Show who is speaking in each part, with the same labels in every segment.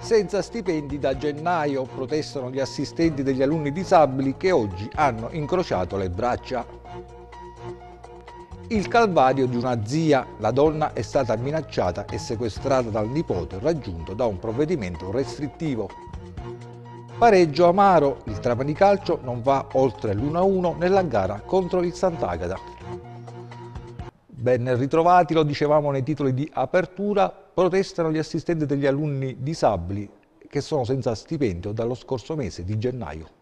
Speaker 1: Senza stipendi da gennaio protestano gli assistenti degli alunni disabili che oggi hanno incrociato le braccia. Il calvario di una zia, la donna è stata minacciata e sequestrata dal nipote raggiunto da un provvedimento restrittivo. Pareggio amaro, il Trapani Calcio non va oltre l'1-1 nella gara contro il Sant'Agata. Ben ritrovati, lo dicevamo nei titoli di apertura, protestano gli assistenti degli alunni disabili che sono senza stipendio dallo scorso mese di gennaio.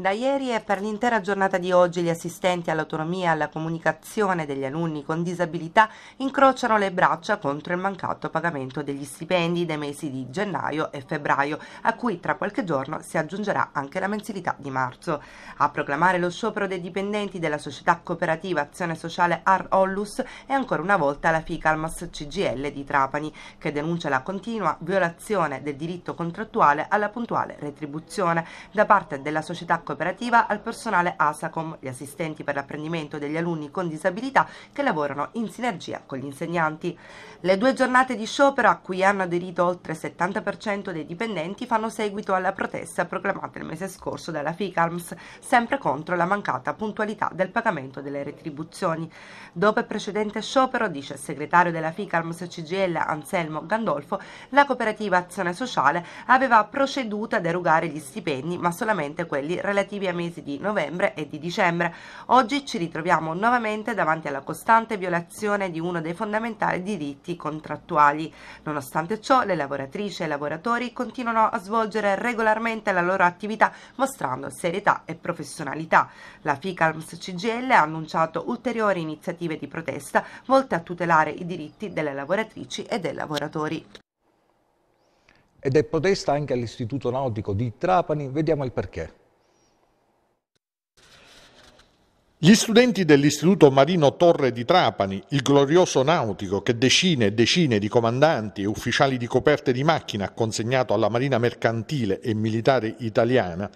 Speaker 2: Da ieri e per l'intera giornata di oggi gli assistenti all'autonomia e alla comunicazione degli alunni con disabilità incrociano le braccia contro il mancato pagamento degli stipendi dei mesi di gennaio e febbraio, a cui tra qualche giorno si aggiungerà anche la mensilità di marzo. A proclamare lo sciopero dei dipendenti della società cooperativa Azione Sociale Ar Ollus è ancora una volta la FICALMAS CGL di Trapani, che denuncia la continua violazione del diritto contrattuale alla puntuale retribuzione da parte della società cooperativa cooperativa al personale ASACOM, gli assistenti per l'apprendimento degli alunni con disabilità che lavorano in sinergia con gli insegnanti. Le due giornate di sciopero a cui hanno aderito oltre il 70% dei dipendenti fanno seguito alla protesta proclamata il mese scorso dalla FICALMS, sempre contro la mancata puntualità del pagamento delle retribuzioni. Dopo il precedente sciopero, dice il segretario della FICALMS CGL Anselmo Gandolfo, la cooperativa Azione Sociale aveva proceduto ad erogare gli stipendi, ma solamente quelli relativi relativi ai mesi di novembre e di dicembre. Oggi ci ritroviamo nuovamente davanti alla costante violazione di uno dei fondamentali diritti contrattuali. Nonostante ciò, le lavoratrici e i lavoratori continuano a svolgere regolarmente la loro attività mostrando serietà e professionalità. La FICALMS CGL ha annunciato ulteriori iniziative di protesta volte a tutelare i diritti delle lavoratrici e dei lavoratori.
Speaker 1: Ed è protesta anche all'Istituto Nautico di Trapani, vediamo il perché.
Speaker 3: Gli studenti dell'Istituto Marino Torre di Trapani, il glorioso nautico che decine e decine di comandanti e ufficiali di coperte di macchina ha consegnato alla Marina mercantile e militare italiana,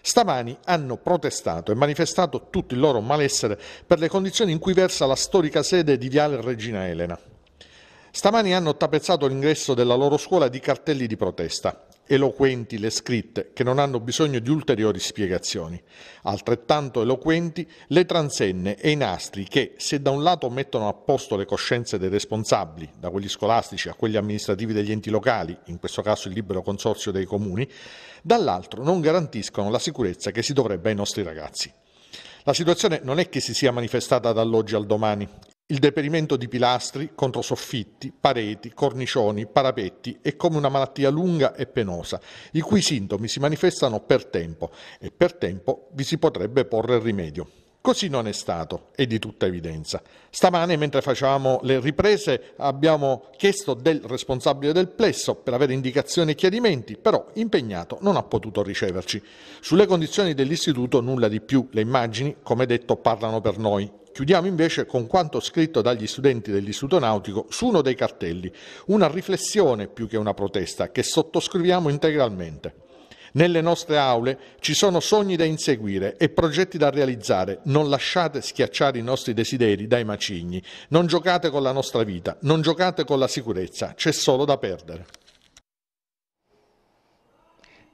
Speaker 3: stamani hanno protestato e manifestato tutto il loro malessere per le condizioni in cui versa la storica sede di Viale Regina Elena. Stamani hanno tappezzato l'ingresso della loro scuola di cartelli di protesta eloquenti le scritte che non hanno bisogno di ulteriori spiegazioni, altrettanto eloquenti le transenne e i nastri che, se da un lato mettono a posto le coscienze dei responsabili, da quelli scolastici a quelli amministrativi degli enti locali, in questo caso il libero consorzio dei comuni, dall'altro non garantiscono la sicurezza che si dovrebbe ai nostri ragazzi. La situazione non è che si sia manifestata dall'oggi al domani. Il deperimento di pilastri, controsoffitti, pareti, cornicioni, parapetti è come una malattia lunga e penosa, i cui sintomi si manifestano per tempo e per tempo vi si potrebbe porre rimedio. Così non è stato, è di tutta evidenza. Stamane, mentre facevamo le riprese, abbiamo chiesto del responsabile del plesso per avere indicazioni e chiarimenti, però impegnato non ha potuto riceverci. Sulle condizioni dell'istituto nulla di più, le immagini, come detto, parlano per noi, Chiudiamo invece con quanto scritto dagli studenti dell'Istituto Nautico su uno dei cartelli, una riflessione più che una protesta che sottoscriviamo integralmente. Nelle nostre aule ci sono sogni da inseguire e progetti da realizzare. Non lasciate schiacciare i nostri desideri dai macigni. Non giocate con la nostra vita, non giocate con la sicurezza. C'è solo da perdere.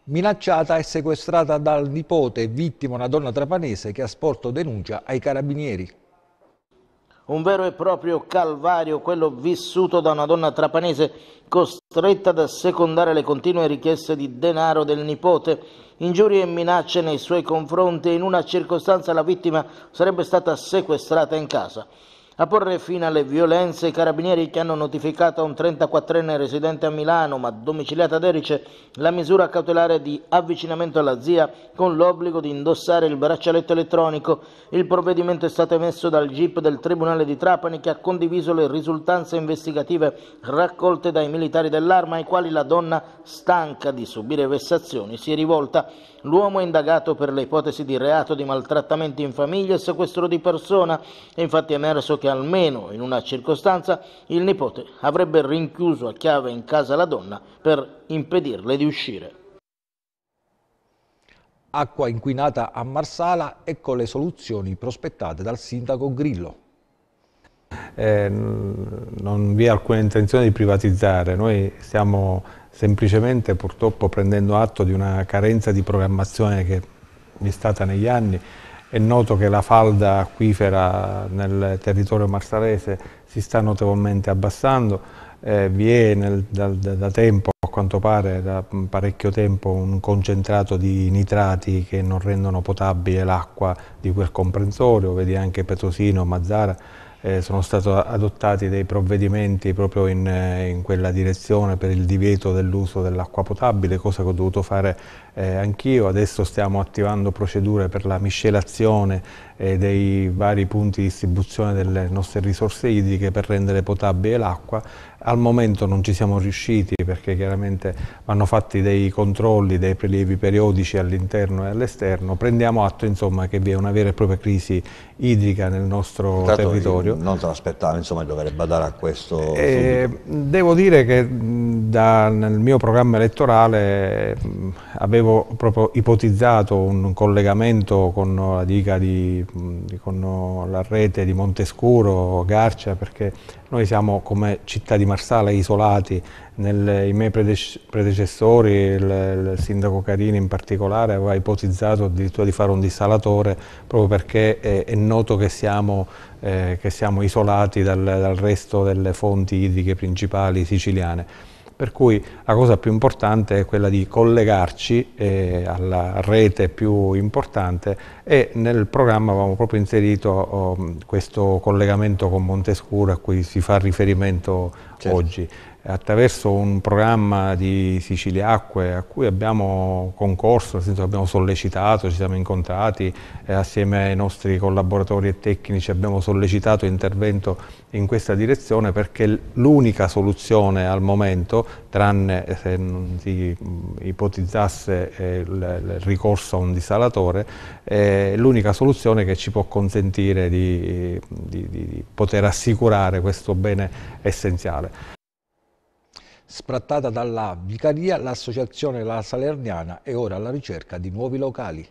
Speaker 1: Minacciata e sequestrata dal nipote, vittima una donna trapanese che ha sporto denuncia ai carabinieri
Speaker 4: un vero e proprio calvario quello vissuto da una donna trapanese costretta ad assecondare le continue richieste di denaro del nipote, ingiurie e minacce nei suoi confronti e in una circostanza la vittima sarebbe stata sequestrata in casa. A porre fine alle violenze i carabinieri che hanno notificato a un 34enne residente a Milano, ma domiciliato ad Erice, la misura cautelare di avvicinamento alla zia con l'obbligo di indossare il braccialetto elettronico. Il provvedimento è stato emesso dal GIP del Tribunale di Trapani che ha condiviso le risultanze investigative raccolte dai militari dell'arma ai quali la donna, stanca di subire vessazioni, si è rivolta. L'uomo è indagato per le ipotesi di reato di maltrattamenti in famiglia e sequestro di persona. È infatti emerso che almeno in una circostanza il nipote avrebbe rinchiuso a chiave in casa la donna per impedirle di uscire.
Speaker 1: Acqua inquinata a Marsala, ecco le soluzioni prospettate dal sindaco Grillo.
Speaker 5: Eh, non vi è alcuna intenzione di privatizzare, noi stiamo semplicemente purtroppo prendendo atto di una carenza di programmazione che vi è stata negli anni. È noto che la falda acquifera nel territorio marsalese si sta notevolmente abbassando, eh, vi è nel, da, da, tempo, a quanto pare da parecchio tempo, un concentrato di nitrati che non rendono potabile l'acqua di quel comprensorio, vedi anche Petrosino, Mazzara, eh, sono stati adottati dei provvedimenti proprio in, eh, in quella direzione per il divieto dell'uso dell'acqua potabile, cosa che ho dovuto fare eh, anch'io. Adesso stiamo attivando procedure per la miscelazione eh, dei vari punti di distribuzione delle nostre risorse idriche per rendere potabile l'acqua al momento non ci siamo riusciti perché chiaramente vanno fatti dei controlli, dei prelievi periodici all'interno e all'esterno. Prendiamo atto insomma, che vi è una vera e propria crisi idrica nel nostro Intanto, territorio.
Speaker 1: Non te l'aspettavo insomma, di dover badare a questo?
Speaker 5: Eh, devo dire che da, nel mio programma elettorale mh, avevo proprio ipotizzato un collegamento con la diga di, con la rete di Montescuro, Garcia, perché noi siamo come città di Marsala isolati, Nel, i miei predecessori, il, il, sindaco Carini in particolare, aveva ipotizzato addirittura di fare un dissalatore proprio perché è, è noto che siamo, eh, che siamo isolati dal, dal resto delle fonti idriche principali siciliane. Per cui la cosa più importante è quella di collegarci eh, alla rete più importante e nel programma avevamo proprio inserito oh, questo collegamento con Montescuro a cui si fa riferimento certo. oggi attraverso un programma di Sicilia Acque a cui abbiamo concorso, nel senso che abbiamo sollecitato, ci siamo incontrati eh, assieme ai nostri collaboratori e tecnici, abbiamo sollecitato intervento in questa direzione perché l'unica soluzione al momento, tranne eh, se non si mm, ipotizzasse eh, il ricorso a un disalatore, è l'unica soluzione che ci può consentire di, di, di poter assicurare questo bene essenziale.
Speaker 1: Sprattata dalla Vicaria, l'associazione La Salerniana è ora alla ricerca di nuovi locali.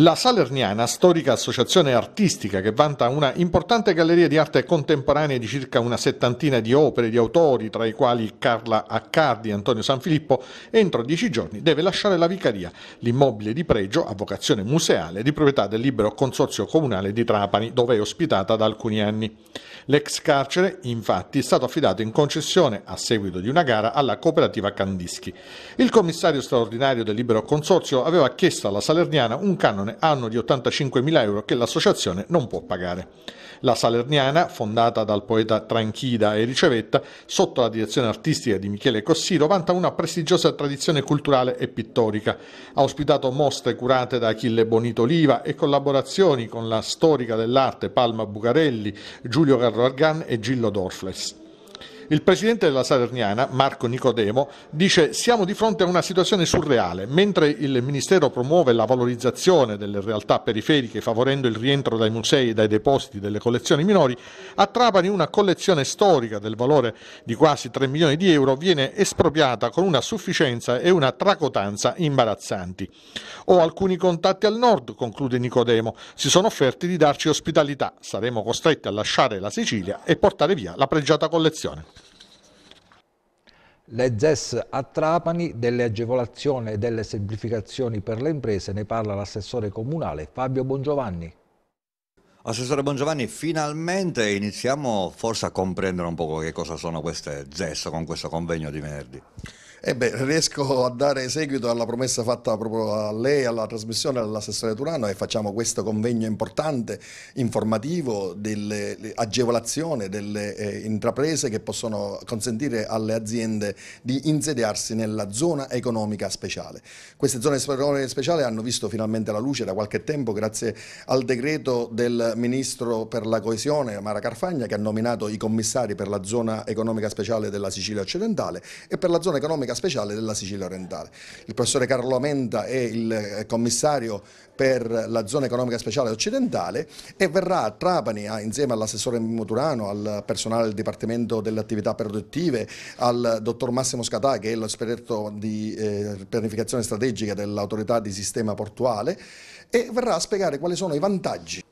Speaker 3: La Salerniana, storica associazione artistica che vanta una importante galleria di arte contemporanea di circa una settantina di opere di autori, tra i quali Carla Accardi e Antonio Sanfilippo, entro dieci giorni deve lasciare la vicaria, l'immobile di pregio a vocazione museale di proprietà del libero consorzio comunale di Trapani, dove è ospitata da alcuni anni. L'ex carcere, infatti, è stato affidato in concessione a seguito di una gara alla cooperativa Candischi. Il commissario straordinario del libero consorzio aveva chiesto alla Salerniana un canone canone anno di 85.000 euro che l'associazione non può pagare. La Salerniana, fondata dal poeta Tranchida e Ricevetta, sotto la direzione artistica di Michele Cossiro, vanta una prestigiosa tradizione culturale e pittorica. Ha ospitato mostre curate da Achille Bonito Oliva e collaborazioni con la storica dell'arte Palma Bucarelli, Giulio Carro Argan e Gillo Dorfles. Il presidente della Salerniana, Marco Nicodemo, dice siamo di fronte a una situazione surreale. Mentre il Ministero promuove la valorizzazione delle realtà periferiche favorendo il rientro dai musei e dai depositi delle collezioni minori, a Trapani una collezione storica del valore di quasi 3 milioni di euro viene espropriata con una sufficienza e una tracotanza imbarazzanti. Ho alcuni contatti al nord, conclude Nicodemo, si sono offerti di darci ospitalità. Saremo costretti a lasciare la Sicilia e portare via la pregiata collezione.
Speaker 1: Le ZES a Trapani, delle agevolazioni e delle semplificazioni per le imprese, ne parla l'assessore comunale Fabio Bongiovanni. Assessore Bongiovanni, finalmente iniziamo forse a comprendere un po' che cosa sono queste ZES con questo convegno di venerdì.
Speaker 6: Ebbene, beh, riesco a dare seguito alla promessa fatta proprio a lei, alla trasmissione, all'assessore Turano e facciamo questo convegno importante, informativo, dell'agevolazione delle eh, intraprese che possono consentire alle aziende di insediarsi nella zona economica speciale. Queste zone economiche speciali hanno visto finalmente la luce da qualche tempo grazie al decreto del Ministro per la coesione Mara Carfagna che ha nominato i commissari per la zona economica speciale della Sicilia occidentale e per la zona economica economica speciale della Sicilia orientale. Il professore Carlo Menta è il eh, commissario per la zona economica speciale occidentale e verrà a Trapani insieme all'assessore Moturano, al personale del Dipartimento delle attività produttive, al dottor Massimo Scatà che è l'esperto di eh, pianificazione strategica dell'autorità di sistema portuale e verrà a spiegare quali sono i vantaggi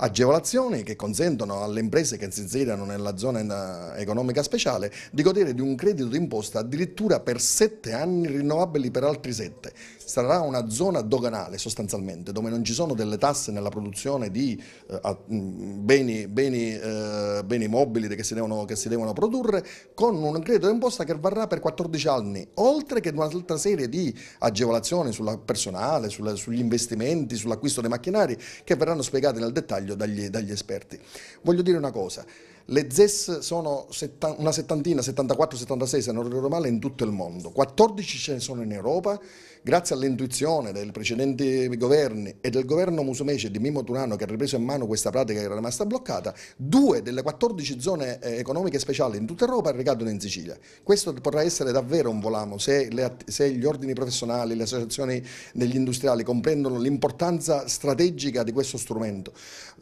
Speaker 6: agevolazioni che consentono alle imprese che si inserirano nella zona eh, economica speciale di godere di un credito d'imposta addirittura per 7 anni rinnovabili per altri 7. Sarà una zona doganale sostanzialmente dove non ci sono delle tasse nella produzione di eh, mm, beni, beni, eh, beni, mobili che si, devono, che si devono produrre con un credito d'imposta che varrà per 14 anni, oltre che un'altra serie di agevolazioni sul personale, sulla, sugli investimenti, sull'acquisto dei macchinari che verranno spiegate nel dettaglio meglio dagli, dagli esperti. Voglio dire una cosa, le ZES sono una settantina, 74-76 se non ricordo male, in tutto il mondo, 14 ce ne sono in Europa, grazie all'intuizione dei precedenti governi e del governo Musumeci di Mimo Turano che ha ripreso in mano questa pratica che era rimasta bloccata, due delle 14 zone eh, economiche speciali in tutta Europa ricadono in Sicilia. Questo potrà essere davvero un volano se, le, se gli ordini professionali, le associazioni degli industriali comprendono l'importanza strategica di questo strumento.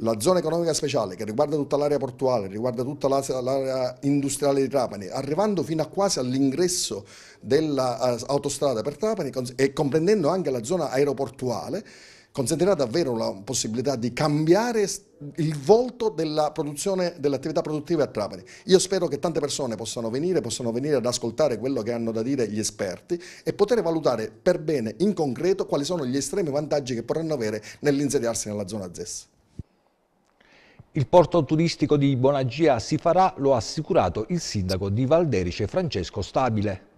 Speaker 6: La zona economica speciale che riguarda tutta l'area portuale, riguarda riguarda tutta l'area industriale di Trapani, arrivando fino a quasi all'ingresso dell'autostrada eh, per Trapani e comprendendo anche la zona aeroportuale, consentirà davvero la possibilità di cambiare il volto della produzione dell'attività produttiva a Trapani. Io spero che tante persone possano venire, possano venire ad ascoltare quello che hanno da dire gli esperti e poter valutare per bene, in concreto, quali sono gli estremi vantaggi che potranno avere nell'insediarsi nella zona ZES.
Speaker 1: Il porto turistico di Bonagia si farà, lo ha assicurato il sindaco di Valderice Francesco Stabile.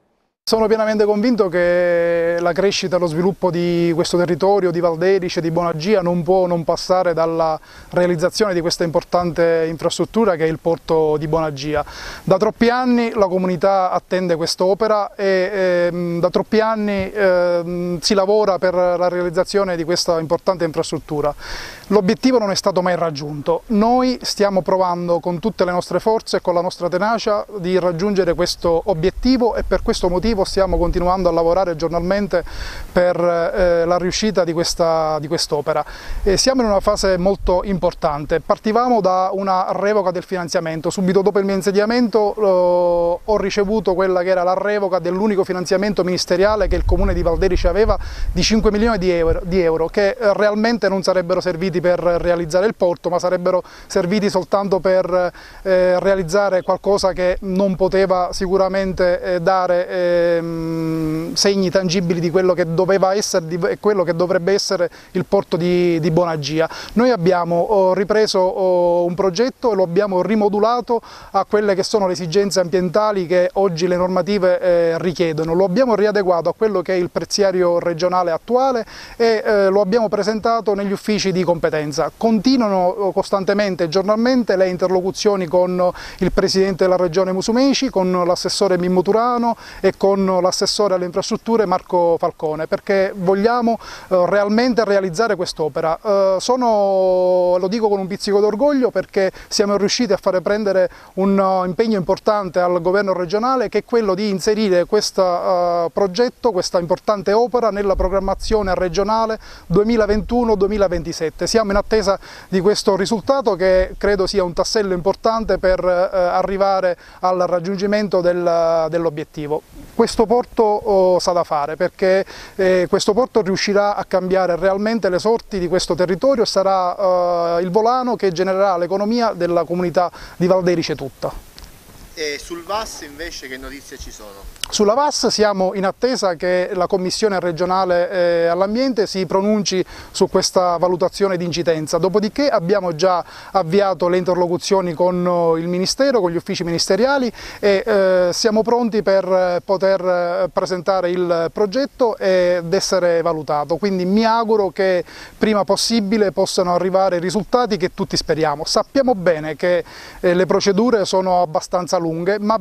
Speaker 7: Sono pienamente convinto che la crescita e lo sviluppo di questo territorio, di Valderice, di Bonagia, non può non passare dalla realizzazione di questa importante infrastruttura che è il porto di Bonagia. Da troppi anni la comunità attende quest'opera e eh, da troppi anni eh, si lavora per la realizzazione di questa importante infrastruttura. L'obiettivo non è stato mai raggiunto. Noi stiamo provando con tutte le nostre forze e con la nostra tenacia di raggiungere questo obiettivo e per questo motivo obiettivo, stiamo continuando a lavorare giornalmente per eh, la riuscita di quest'opera. Quest siamo in una fase molto importante, partivamo da una revoca del finanziamento, subito dopo il mio insediamento eh, ho ricevuto quella che era la revoca dell'unico finanziamento ministeriale che il comune di Valderice aveva di 5 milioni di euro, di euro che eh, realmente non sarebbero serviti per realizzare il porto ma sarebbero serviti soltanto per eh, realizzare qualcosa che non poteva sicuramente eh, dare eh, Ehm, segni tangibili di quello che doveva essere e quello che dovrebbe essere il porto di, di Bonagia. Noi abbiamo oh, ripreso oh, un progetto e lo abbiamo rimodulato a quelle che sono le esigenze ambientali che oggi le normative eh, richiedono, lo abbiamo riadeguato a quello che è il preziario regionale attuale e eh, lo abbiamo presentato negli uffici di competenza. Continuano oh, costantemente e giornalmente le interlocuzioni con il Presidente della Regione Musumeci, con l'assessore Mimmo Turano e con con l'assessore alle infrastrutture Marco Falcone perché vogliamo eh, realmente realizzare quest'opera. Eh, sono, lo dico con un pizzico d'orgoglio perché siamo riusciti a fare prendere un eh, impegno importante al governo regionale che è quello di inserire questo progetto, questa importante opera nella programmazione regionale 2021-2027. Siamo in attesa di questo risultato che credo sia un tassello importante per arrivare al raggiungimento del, dell'obiettivo questo porto oh, sa da fare perché eh, questo porto riuscirà a cambiare realmente le sorti di questo territorio e sarà eh, il volano che genererà l'economia della comunità di Valderice tutta.
Speaker 6: E sul VAS invece che notizie ci sono?
Speaker 7: Sulla VAS siamo in attesa che la Commissione regionale eh, all'ambiente si pronunci su questa valutazione di incidenza, dopodiché abbiamo già avviato le interlocuzioni con eh, il Ministero, con gli uffici ministeriali e eh, siamo pronti per eh, poter eh, presentare il progetto ed essere valutato, quindi mi auguro che prima possibile possano arrivare i risultati che tutti speriamo. Sappiamo bene che eh, le procedure sono abbastanza lunghe lunghe, ma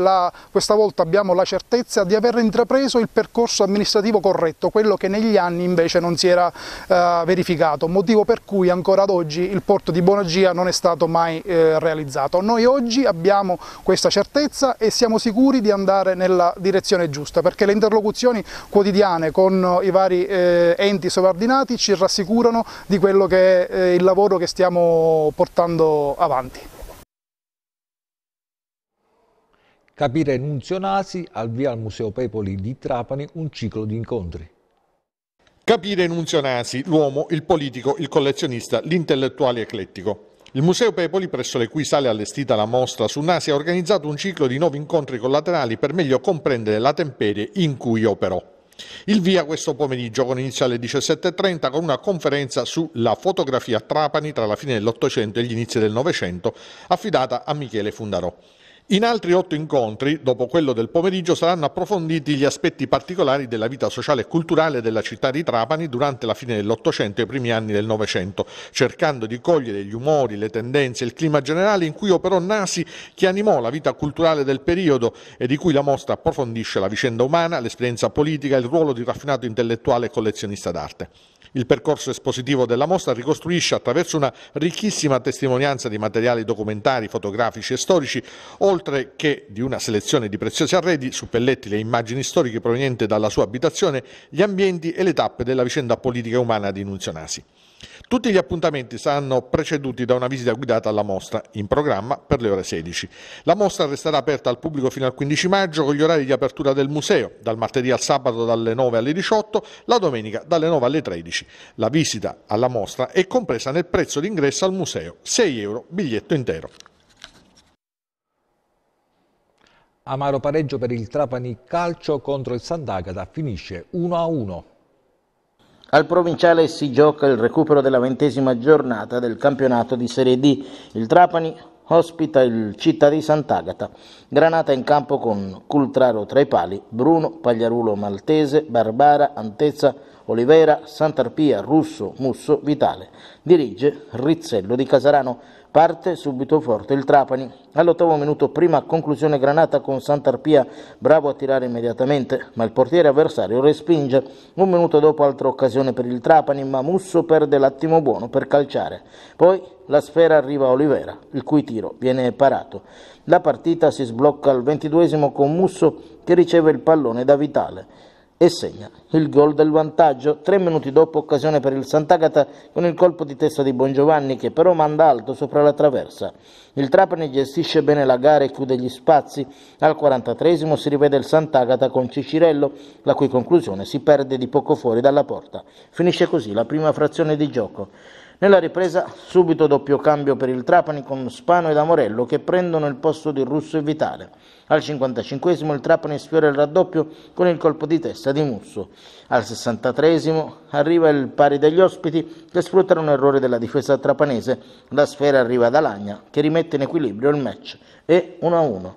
Speaker 7: la, questa volta abbiamo la certezza di aver intrapreso il percorso amministrativo corretto, quello che negli anni invece non si era eh, verificato, motivo per cui ancora ad oggi il porto di Bonagia non è stato mai eh, realizzato. Noi oggi abbiamo questa certezza e siamo sicuri di andare nella direzione giusta, perché le interlocuzioni quotidiane con i vari eh, enti sovraordinati ci rassicurano di quello che è eh, il lavoro che stiamo portando avanti.
Speaker 1: Capire Nunzio Nasi al via al Museo Pepoli di Trapani un ciclo di incontri.
Speaker 3: Capire Nunzio Nasi, l'uomo, il politico, il collezionista, l'intellettuale eclettico. Il Museo Pepoli, presso le cui sale allestita la mostra su Nasi, ha organizzato un ciclo di nuovi incontri collaterali per meglio comprendere la temperie in cui operò. Il via questo pomeriggio con inizio alle 17.30 con una conferenza sulla fotografia a Trapani tra la fine dell'Ottocento e gli inizi del Novecento affidata a Michele Fundarò. In altri otto incontri, dopo quello del pomeriggio, saranno approfonditi gli aspetti particolari della vita sociale e culturale della città di Trapani durante la fine dell'Ottocento e i primi anni del Novecento, cercando di cogliere gli umori, le tendenze, il clima generale in cui operò Nasi, che animò la vita culturale del periodo e di cui la mostra approfondisce la vicenda umana, l'esperienza politica, il ruolo di raffinato intellettuale e collezionista d'arte. Il percorso espositivo della mostra ricostruisce attraverso una ricchissima testimonianza di materiali documentari, fotografici e storici, oltre che di una selezione di preziosi arredi, suppellettili e immagini storiche provenienti dalla sua abitazione, gli ambienti e le tappe della vicenda politica e umana di Nunzio Nasi. Tutti gli appuntamenti saranno preceduti da una visita guidata alla mostra, in programma per le ore 16. La mostra resterà aperta al pubblico fino al 15 maggio con gli orari di apertura del museo, dal martedì al sabato dalle 9 alle 18, la domenica dalle 9 alle 13. La visita alla mostra è compresa nel prezzo d'ingresso
Speaker 1: al museo, 6 euro biglietto intero. Amaro pareggio per il Trapani Calcio contro il Sant'Agata finisce 1-1.
Speaker 4: Al provinciale si gioca il recupero della ventesima giornata del campionato di Serie D. Il Trapani ospita il Città di Sant'Agata. Granata in campo con Cultraro tra i pali, Bruno, Pagliarulo Maltese, Barbara, Antezza, Olivera, Sant'Arpia, Russo, Musso, Vitale. Dirige Rizzello di Casarano parte subito forte il Trapani. All'ottavo minuto prima conclusione granata con Sant'Arpia, bravo a tirare immediatamente, ma il portiere avversario respinge. Un minuto dopo altra occasione per il Trapani, ma Musso perde l'attimo buono per calciare. Poi la sfera arriva a Olivera, il cui tiro viene parato. La partita si sblocca al ventiduesimo con Musso che riceve il pallone da Vitale e segna il gol del vantaggio. Tre minuti dopo occasione per il Sant'Agata con il colpo di testa di Bongiovanni che però manda alto sopra la traversa. Il Trapani gestisce bene la gara e chiude gli spazi. Al 43 si rivede il Sant'Agata con Cicirello, la cui conclusione si perde di poco fuori dalla porta. Finisce così la prima frazione di gioco. Nella ripresa subito doppio cambio per il Trapani con Spano e Amorello che prendono il posto di Russo e Vitale. Al 55 il Trapani sfiora il raddoppio con il colpo di testa di Musso. Al 63 arriva il pari degli ospiti che sfruttano un errore della difesa trapanese. La sfera arriva ad Alagna che rimette in equilibrio il match e 1-1.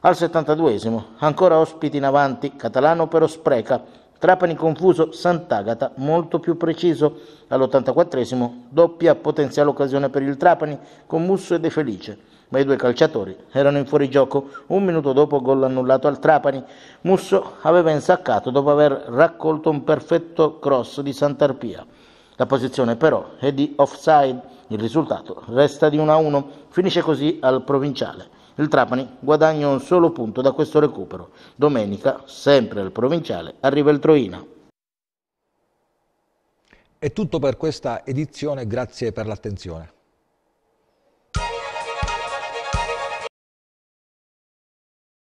Speaker 4: Al 72 ancora ospiti in avanti, Catalano però spreca Trapani confuso, Sant'Agata molto più preciso all'84esimo, doppia potenziale occasione per il Trapani con Musso e De Felice, ma i due calciatori erano in fuorigioco. Un minuto dopo gol annullato al Trapani, Musso aveva insaccato dopo aver raccolto un perfetto cross di Sant'Arpia. La posizione però è di offside, il risultato resta di 1-1, finisce così al provinciale. Il Trapani guadagna un solo punto da questo recupero. Domenica, sempre al provinciale, arriva il Troina. È tutto per questa edizione,
Speaker 1: grazie per l'attenzione.